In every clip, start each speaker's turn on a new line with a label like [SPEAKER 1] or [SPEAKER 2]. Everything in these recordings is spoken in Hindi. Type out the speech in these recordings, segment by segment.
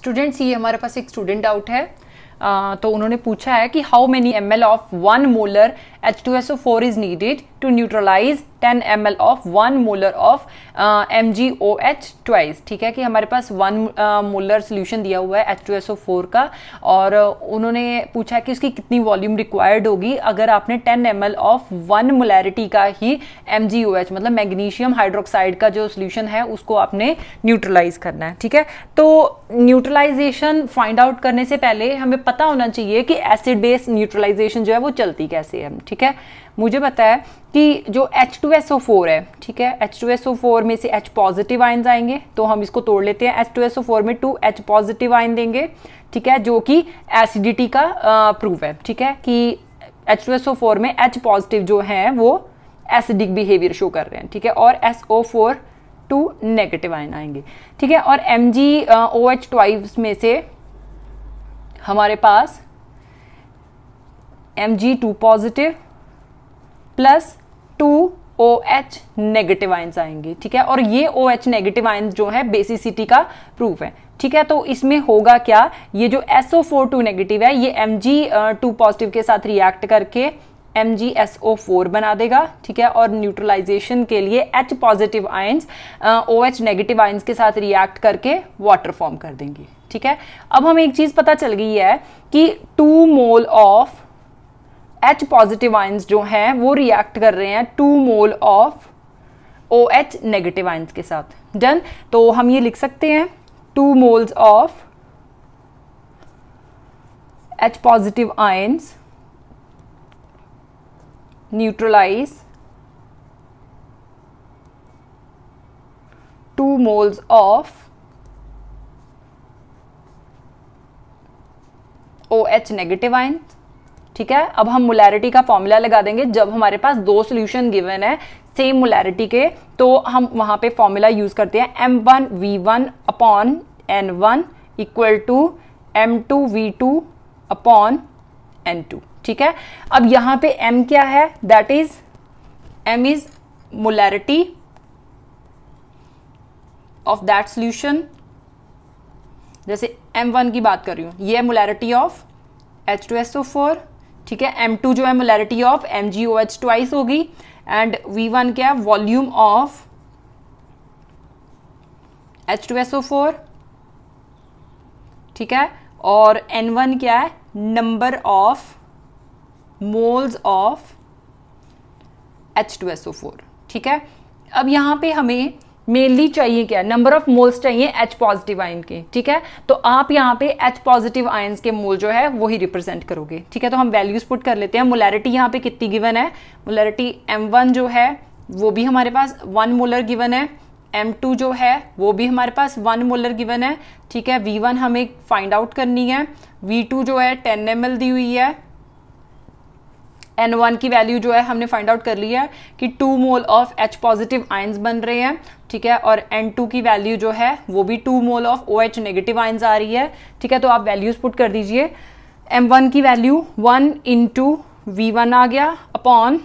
[SPEAKER 1] स्टूडेंट्स ये हमारे पास एक स्टूडेंट डाउट है आ, तो उन्होंने पूछा है कि how many M of one molar H2SO4 is needed to neutralize 10 M L of one molar of M G O H ठीक है कि हमारे पास वन मोलर सोल्यूशन दिया हुआ है H two S O four का और uh, उन्होंने पूछा कि उसकी कितनी वॉल्यूम रिक्वायर्ड होगी अगर आपने 10 M L of one molarity का ही एम जी ओ एच मतलब मैग्नीशियम हाइड्रोक्साइड का जो सोल्यूशन है उसको आपने न्यूट्रलाइज करना है ठीक है तो न्यूट्रलाइजेशन फाइंड आउट करने से पहले हमें पता होना चाहिए कि एसिड बेस न्यूट्रलाइजेशन जो है वो चलती कैसे है ठीक है मुझे बताया कि जो H2SO4 है ठीक है H2SO4 में से H पॉजिटिव आइन आएंगे तो हम इसको तोड़ लेते हैं H2SO4 में टू एच पॉजिटिव आइन देंगे ठीक है जो कि एसिडिटी का प्रूफ है ठीक है कि H2SO4 में H पॉजिटिव जो है वो एसिडिक बिहेवियर शो कर रहे हैं ठीक है और SO4 टू नेगेटिव आयन आएंगे ठीक है और एम जी ओ एच ट्वाइव में से हमारे पास M G two positive plus two O H negative ions आएंगे ठीक है और ये ओ एच नेगेटिव आइंस जो है बेसिसिटी का प्रूफ है ठीक है तो इसमें होगा क्या ये जो S O four two negative है ये एम जी टू पॉजिटिव के साथ रिएक्ट करके M G S O four बना देगा ठीक है और न्यूट्रलाइजेशन के लिए H positive ions O H negative ions के साथ रिएक्ट करके वाटर फॉर्म कर देंगे ठीक है अब हमें एक चीज़ पता चल गई है कि two mole of H positive ions जो हैं वो रिएक्ट कर रहे हैं two mole of O H negative ions के साथ डन तो हम ये लिख सकते हैं two moles of H positive ions neutralize two moles of O H negative ions ठीक है अब हम मोलैरिटी का फॉर्मूला लगा देंगे जब हमारे पास दो सोल्यूशन गिवन है सेम मोलैरिटी के तो हम वहां पे फॉर्मूला यूज करते हैं M one V one upon N one equal to M two V two upon N two ठीक है अब यहां पे एम क्या है that is M is molarity of that solution जैसे एम वन की बात कर रही हूं ये molarity of H two S four ठीक है एम टू जो है molarity of M G O H twice होगी एंड वी वन क्या है volume of H two S O four ठीक है और एन वन क्या है number of moles of H two S O four ठीक है अब यहां पे हमें मेनली चाहिए क्या नंबर ऑफ मोल्स चाहिए एच पॉजिटिव आयन के ठीक है तो आप यहाँ पे एच पॉजिटिव आयन के मोल जो है वही रिप्रेजेंट करोगे ठीक है तो हम वैल्यूज पुट कर लेते हैं मोलैरिटी यहाँ पे कितनी गिवन है मोलैरिटी एम जो है वो भी हमारे पास वन मोलर गिवन है M2 जो है वो भी हमारे पास वन मोलर गिवन है ठीक है V1 हमें फाइंड आउट करनी है V2 जो है 10 एम दी हुई है एन वन की वैल्यू जो है हमने फाइंड आउट कर ली है कि two mole of H positive ions बन रहे हैं ठीक है और एन टू की वैल्यू जो है वो भी two mole of O H negative ions आ रही है ठीक है तो आप वैल्यूज पुट कर दीजिए एम वन की value one in two V one आ गया अपॉन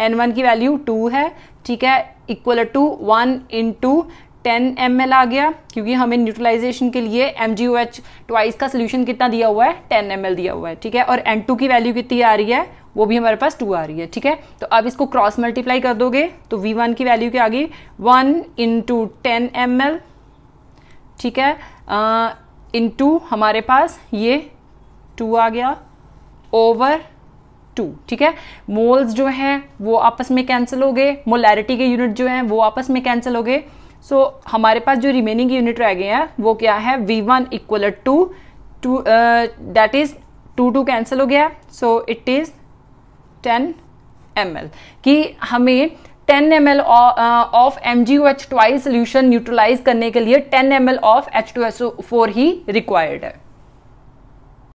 [SPEAKER 1] एन वन की वैल्यू टू है ठीक है equal to one in two ten M L आ गया क्योंकि हमें न्यूट्रलाइजेशन के लिए M G O H twice का सोल्यूशन कितना दिया हुआ है टेन एम एल दिया हुआ है ठीक है और एन टू की वैल्यू कितनी आ रही है वो भी हमारे पास टू आ रही है ठीक है तो अब इसको क्रॉस मल्टीप्लाई कर दोगे तो वी वन की वैल्यू क्या आ गई one into ten M L ठीक है इंटू हमारे पास ये टू आ गया ओवर टू ठीक है मोल्स जो हैं वो आपस में कैंसिल हो गए मोलैरिटी के यूनिट जो हैं वो आपस में कैंसिल हो गए सो so, हमारे पास जो रिमेनिंग यूनिट रह गए हैं वो क्या है V one equal to two that is two two cancel हो गया so it is ten M कि हमें 10 M L of M G O H twice solution neutralize करने के लिए 10 M L of H two S O four ही रिक्वायर्ड है